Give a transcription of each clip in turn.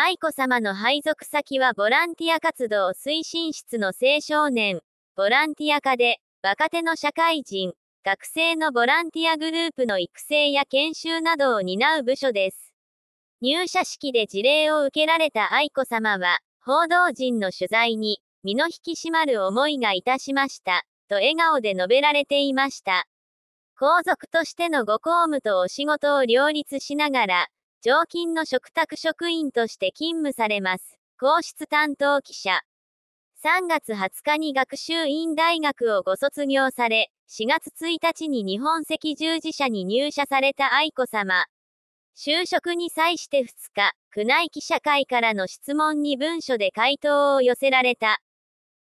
愛子さまの配属先はボランティア活動推進室の青少年、ボランティア課で、若手の社会人、学生のボランティアグループの育成や研修などを担う部署です。入社式で事例を受けられた愛子さまは、報道陣の取材に、身の引き締まる思いがいたしました、と笑顔で述べられていました。皇族としてのご公務とお仕事を両立しながら、常勤の嘱託職員として勤務されます。皇室担当記者。3月20日に学習院大学をご卒業され、4月1日に日本赤十字社に入社された愛子さま。就職に際して2日、宮内記者会からの質問に文書で回答を寄せられた。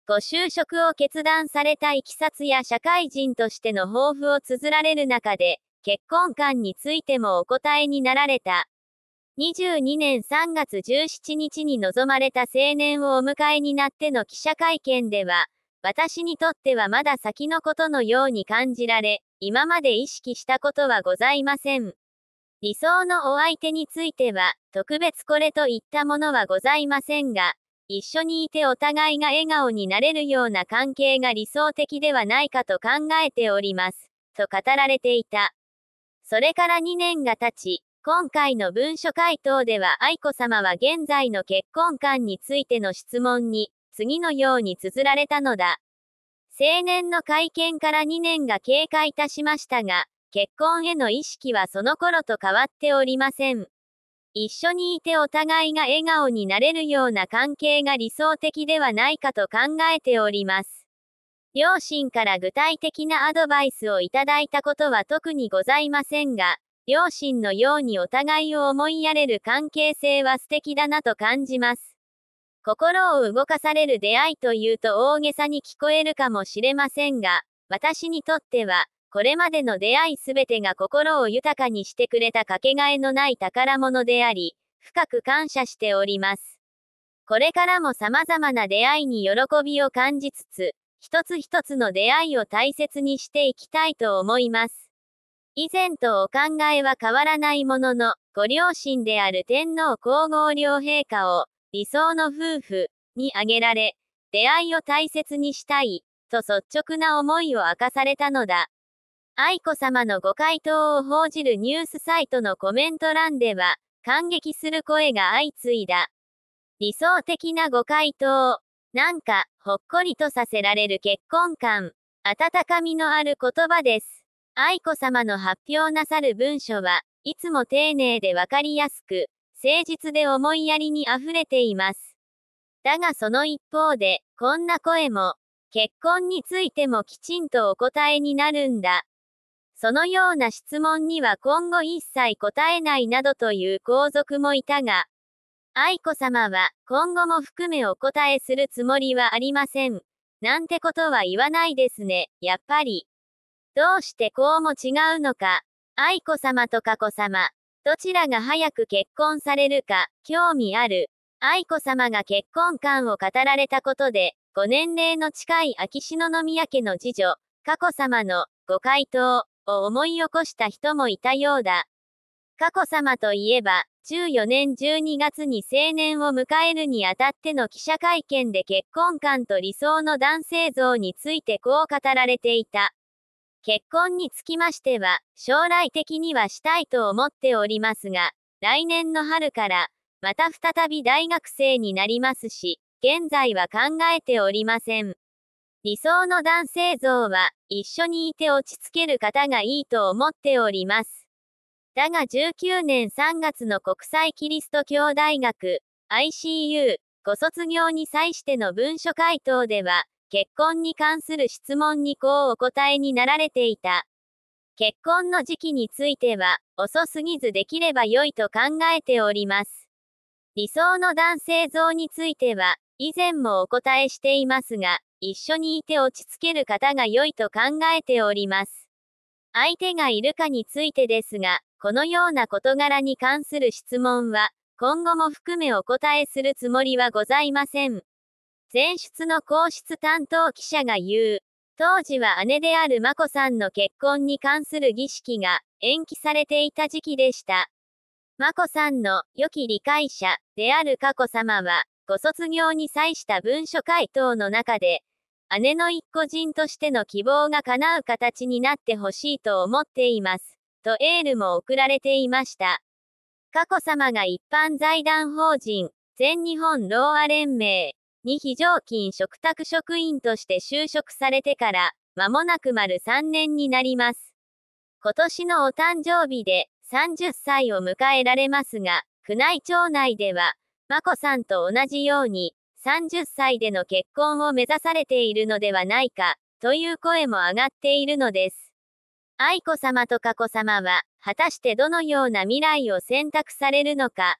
ご就職を決断されたいきさつや社会人としての抱負を綴られる中で、結婚観についてもお答えになられた。2 2 2年3月17日に臨まれた青年をお迎えになっての記者会見では、私にとってはまだ先のことのように感じられ、今まで意識したことはございません。理想のお相手については、特別これといったものはございませんが、一緒にいてお互いが笑顔になれるような関係が理想的ではないかと考えております、と語られていた。それから2年が経ち、今回の文書回答では愛子さまは現在の結婚観についての質問に、次のように綴られたのだ。青年の会見から2年が経過いたしましたが、結婚への意識はその頃と変わっておりません。一緒にいてお互いが笑顔になれるような関係が理想的ではないかと考えております。両親から具体的なアドバイスをいただいたことは特にございませんが、両親のようにお互いを思いやれる関係性は素敵だなと感じます。心を動かされる出会いというと大げさに聞こえるかもしれませんが、私にとっては、これまでの出会いすべてが心を豊かにしてくれたかけがえのない宝物であり、深く感謝しております。これからも様々な出会いに喜びを感じつつ、一つ一つの出会いを大切にしていきたいと思います。以前とお考えは変わらないものの、ご両親である天皇皇后両陛下を、理想の夫婦に挙げられ、出会いを大切にしたい、と率直な思いを明かされたのだ。愛子さまのご回答を報じるニュースサイトのコメント欄では、感激する声が相次いだ。理想的なご回答。なんか、ほっこりとさせられる結婚感。温かみのある言葉です。愛子さまの発表なさる文書はいつも丁寧でわかりやすく、誠実で思いやりに溢れています。だがその一方で、こんな声も、結婚についてもきちんとお答えになるんだ。そのような質問には今後一切答えないなどという皇族もいたが、愛子さまは今後も含めお答えするつもりはありません。なんてことは言わないですね、やっぱり。どうしてこうも違うのか。愛子さまと佳子さま、どちらが早く結婚されるか、興味ある。愛子さまが結婚観を語られたことで、ご年齢の近い秋篠宮家の次女、佳子さまのご回答を思い起こした人もいたようだ。佳子さまといえば、14年12月に成年を迎えるにあたっての記者会見で結婚観と理想の男性像についてこう語られていた。結婚につきましては、将来的にはしたいと思っておりますが、来年の春から、また再び大学生になりますし、現在は考えておりません。理想の男性像は、一緒にいて落ち着ける方がいいと思っております。だが19年3月の国際キリスト教大学、ICU、ご卒業に際しての文書回答では、結婚に関する質問にこうお答えになられていた。結婚の時期については、遅すぎずできれば良いと考えております。理想の男性像については、以前もお答えしていますが、一緒にいて落ち着ける方が良いと考えております。相手がいるかについてですが、このような事柄に関する質問は、今後も含めお答えするつもりはございません。前出の皇室担当記者が言う。当時は姉である眞子さんの結婚に関する儀式が延期されていた時期でした。眞子さんの良き理解者である佳子さまは、ご卒業に際した文書回答の中で、姉の一個人としての希望が叶う形になってほしいと思っています、とエールも送られていました。佳子さまが一般財団法人、全日本ローア連盟、に非常勤嘱託職員として就職されてから、間もなく丸3年になります。今年のお誕生日で30歳を迎えられますが、宮内庁内では、眞子さんと同じように、30歳での結婚を目指されているのではないか、という声も上がっているのです。愛子さまと佳子さまは、果たしてどのような未来を選択されるのか、